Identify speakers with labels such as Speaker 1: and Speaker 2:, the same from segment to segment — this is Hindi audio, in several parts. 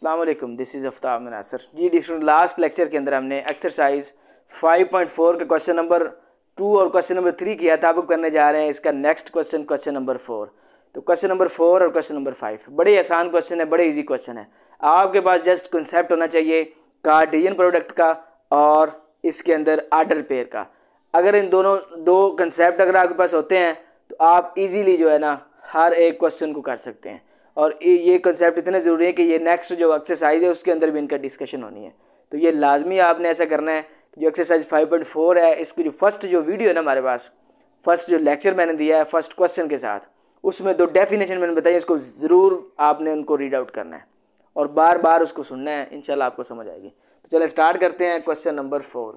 Speaker 1: अल्लाम दिस इज़ अफ्ताब मिन असर जी स्टूडेंट लास्ट लेक्चर के अंदर हमने एक्सरसाइज 5.4 का क्वेश्चन नंबर टू और क्वेश्चन नंबर थ्री किया था अब करने जा रहे हैं इसका next question question number four तो क्वेश्चन नंबर फोर और क्वेश्चन नंबर फाइव बड़े आसान क्वेश्चन है बड़े ईजी क्वेश्चन है आपके पास जस्ट कंसेप्ट होना चाहिए कार्डियन प्रोडक्ट का और इसके अंदर आर्डर पेयर का अगर इन दोनों दो कंसेप्ट अगर आपके पास होते हैं तो आप इजीली जो है ना हर एक क्वेश्चन को कर सकते हैं और ये कंसेप्ट इतने ज़रूरी है कि ये नेक्स्ट जो एक्सरसाइज है उसके अंदर भी इनका डिस्कशन होनी है तो ये लाजमी आपने ऐसा करना है जो एक्सरसाइज 5.4 है इसकी जो फर्स्ट जो वीडियो है ना हमारे पास फर्स्ट जो लेक्चर मैंने दिया है फर्स्ट क्वेश्चन के साथ उसमें दो डेफिनेशन मैंने बताई उसको ज़रूर आपने उनको रीड आउट करना है और बार बार उसको सुनना है इन आपको समझ आएगी तो चलें स्टार्ट करते हैं क्वेश्चन नंबर फोर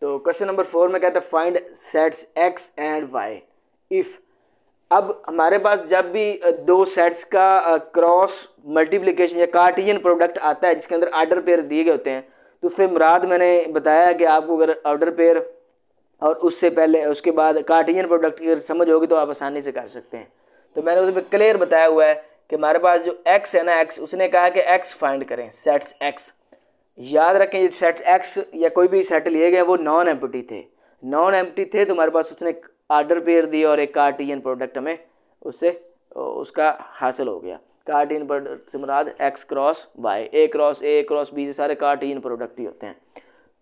Speaker 1: तो क्वेश्चन नंबर फोर में कहता है find sets X and Y if अब हमारे पास जब भी दो सेट्स का क्रॉस मल्टीप्लिकेशन या कार्टिजन प्रोडक्ट आता है जिसके अंदर आर्डर पेयर दिए गए होते हैं तो उससे मुराद मैंने बताया कि आपको अगर ऑर्डर पेयर और उससे पहले उसके बाद कार्टिजन प्रोडक्ट की अगर समझ होगी तो आप आसानी से कर सकते हैं तो मैंने उसमें क्लियर बताया हुआ है कि हमारे पास जो एक्स है ना एक्स उसने कहा कि एक्स फाइंड करें सेट्स एक्स याद रखें ये सेट एक्स या कोई भी सेट लिए गए वो नॉन एम्प्टी थे नॉन एम्प्टी थे तो हमारे पास उसने आर्डर पेयर दिए और एक कार्टियन प्रोडक्ट हमें उससे उसका हासिल हो गया कार्टियन प्रोडक्ट से मुराद X cross Y A cross A cross B सारे कार्टियन प्रोडक्ट ही होते हैं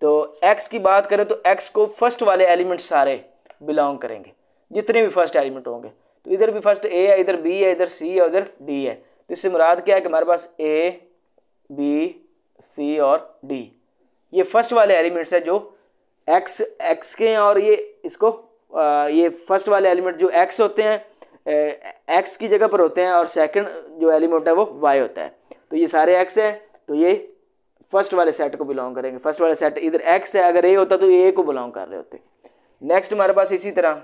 Speaker 1: तो एक्स की बात करें तो एक्स को फर्स्ट वाले एलिमेंट सारे बिलोंग करेंगे जितने भी फर्स्ट एलिमेंट होंगे तो इधर भी फर्स्ट ए है इधर बी है इधर सी है उधर डी है तो इससे मुराद क्या है कि हमारे पास ए बी सी और डी ये फर्स्ट वाले एलिमेंट्स हैं जो एक्स एक्स के हैं और ये इसको ये फर्स्ट वाले एलिमेंट जो एक्स होते हैं एक्स की जगह पर होते हैं और सेकंड जो एलिमेंट है वो वाई होता है तो ये सारे एक्स हैं तो ये फर्स्ट वाले सेट को बिलोंग करेंगे फर्स्ट वाले सेट इधर एक्स है अगर ए होता तो ए को बिलोंग कर रहे होते नेक्स्ट हमारे पास इसी तरह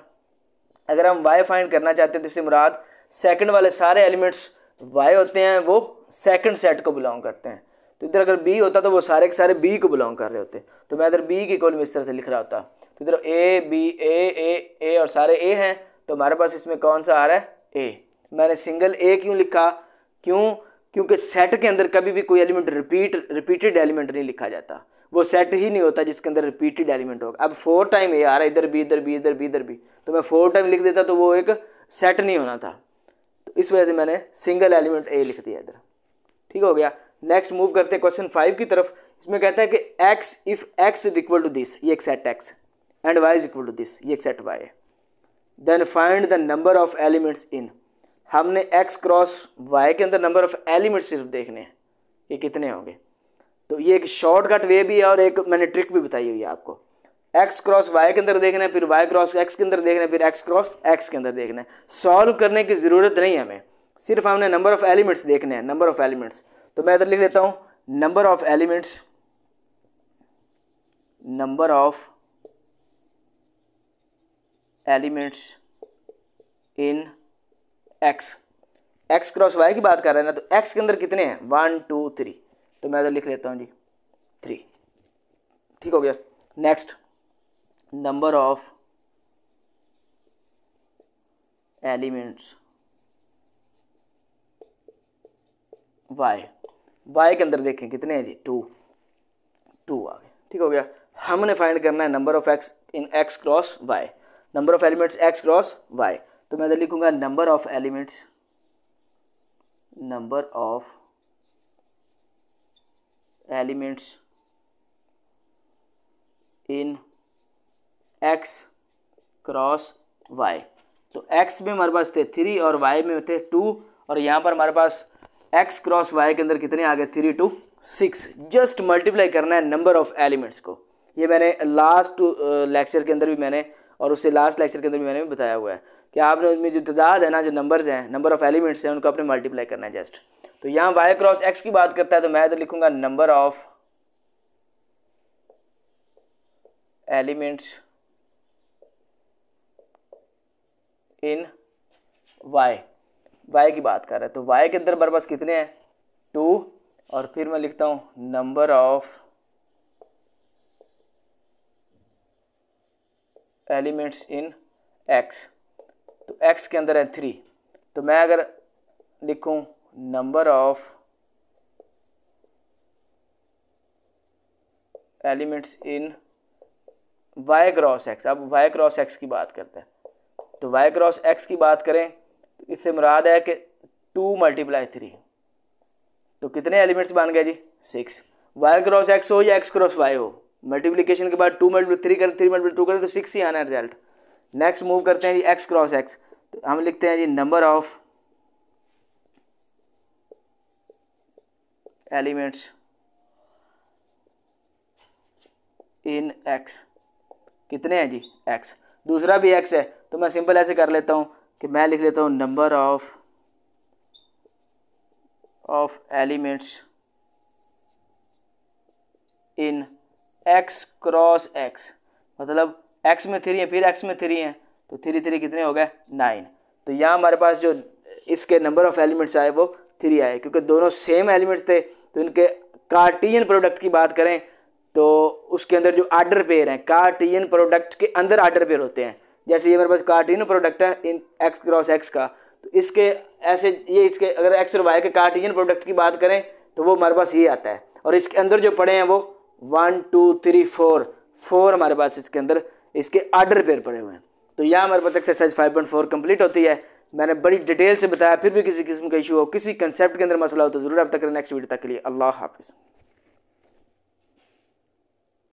Speaker 1: अगर हम वाई फाइंड करना चाहते हैं तो इससे मुराद सेकेंड वाले सारे एलिमेंट्स वाई होते हैं वो सेकेंड सेट को बिलोंग करते हैं तो इधर अगर बी होता तो वो सारे के सारे बी को बिलोंग कर रहे होते तो मैं इधर बी की में इस तरह से लिख रहा होता किधर ए बी ए ए ए और सारे ए हैं तो हमारे पास इसमें कौन सा आ रहा है ए मैंने सिंगल ए क्यों लिखा क्यों क्योंकि सेट के अंदर कभी भी कोई एलिमेंट रिपीट रिपीटेड एलिमेंट नहीं लिखा जाता वो सेट ही नहीं होता जिसके अंदर रिपीटेड एलिमेंट होगा अब फोर टाइम ए आ रहा है इधर भी इधर भी इधर भी इधर भी तो मैं फोर टाइम लिख देता तो वो एक सेट नहीं होना था तो इस वजह से मैंने सिंगल एलिमेंट ए लिख दिया इधर ठीक हो गया नेक्स्ट मूव करते हैं क्वेश्चन फाइव की तरफ इसमें कहता है कि X if X is equal to this ये एक सेट X and y is equal to this ये एक y then find the number of elements in हमने x क्रॉस y के अंदर नंबर ऑफ एलिमेंट्स सिर्फ देखने हैं कि कितने होंगे तो ये एक शॉर्टकट वे भी है और एक मैंने ट्रिक भी बताई हुई है आपको एक्स क्रॉस वाई के अंदर देखना है फिर वाई क्रॉस एक्स के अंदर देखना है फिर एक्स क्रॉस एक्स के अंदर देखना है सॉल्व करने की ज़रूरत नहीं है हमें सिर्फ हमने नंबर ऑफ एलिमेंट्स देखने हैं नंबर ऑफ एलिमेंट्स तो मैं इधर लिख लेता हूँ number of elements number of elements in X X cross Y की बात कर रहे हैं ना तो एक्स के अंदर कितने हैं वन टू थ्री तो मैं इधर लिख लेता हूँ जी थ्री ठीक हो गया next number of elements Y Y के अंदर देखें कितने हैं जी टू टू आ गए ठीक हो गया हमने फाइंड करना है number of X in X cross Y number of elements X cross Y तो मैं इधर लिखूंगा number of elements number of elements in X cross Y तो एक्स में हमारे पास थे थ्री और वाई में थे टू और यहाँ पर हमारे पास एक्स क्रॉस वाई के अंदर कितने आ गए three two six just multiply करना है नंबर ऑफ एलिमेंट्स को ये मैंने लास्ट लेक्चर uh, के अंदर भी मैंने और उससे लास्ट लेक्चर के अंदर भी मैंने बताया हुआ है कि आपने उसमें जो तदाद है ना जो नंबर्स हैं नंबर ऑफ एलिमेंट्स हैं उनको आपने मल्टीप्लाई करना है जस्ट तो यहाँ वाई क्रॉस एक्स की बात करता है तो मैं तो लिखूंगा number of elements in Y Y की बात कर रहा है तो वाई के अंदर मेरे कितने हैं टू और फिर मैं लिखता हूँ number of elements in X तो एक्स के अंदर है थ्री तो मैं अगर लिखूं number of elements in Y cross X अब वाई क्रॉस एक्स की बात करते हैं तो वाई क्रॉस एक्स की बात करें तो इससे मुराद है कि टू मल्टीप्लाई थ्री तो कितने एलिमेंट्स बन गए जी सिक्स वाई क्रॉस एक्स हो या एक्स क्रॉस वाई हो मल्टीप्लीकेशन के बाद टू मल्टीप्ल थ्री करें थ्री मल्टीप्ल टू करें तो सिक्स ही आना रिजल्ट नेक्स्ट मूव करते हैं जी एक्स क्रॉस एक्स तो हम लिखते हैं जी number of elements in X कितने हैं जी एक्स दूसरा भी एक्स है तो मैं सिंपल ऐसे कर लेता हूँ कि मैं लिख लेता हूँ number of of elements in X cross X मतलब एक्स में थ्री है फिर एक्स में थ्री है तो थ्री थ्री कितने हो गए नाइन तो यहाँ हमारे पास जो इसके नंबर ऑफ एलिमेंट्स आए वो थ्री आए क्योंकि दोनों सेम एलिमेंट्स थे तो इनके कार्टियन प्रोडक्ट की बात करें तो उसके अंदर जो आर्डर पेयर हैं कार्टियन प्रोडक्ट के अंदर आर्डर पेयर होते हैं जैसे ये मेरे पास कार्टियन प्रोडक्ट है इन एक्स क्रॉस एक्स का तो इसके ऐसे ये इसके अगर एक्स और वाई के कार्टियन प्रोडक्ट की बात करें तो वो हमारे पास ये आता है और इसके अंदर जो पड़े हैं वो one two three four four हमारे पास इसके अंदर इसके आर्डर पेयर पड़े हुए हैं तो यह हमारे पास exercise five point four complete होती है मैंने बड़ी डिटेल से बताया फिर भी किसी किस्म का इशू हो किसी कंसेप्ट के अंदर मसला हो तो ज़रूर अब तक नेक्स्ट वीडियो तक के लिए अल्लाह हाफिज़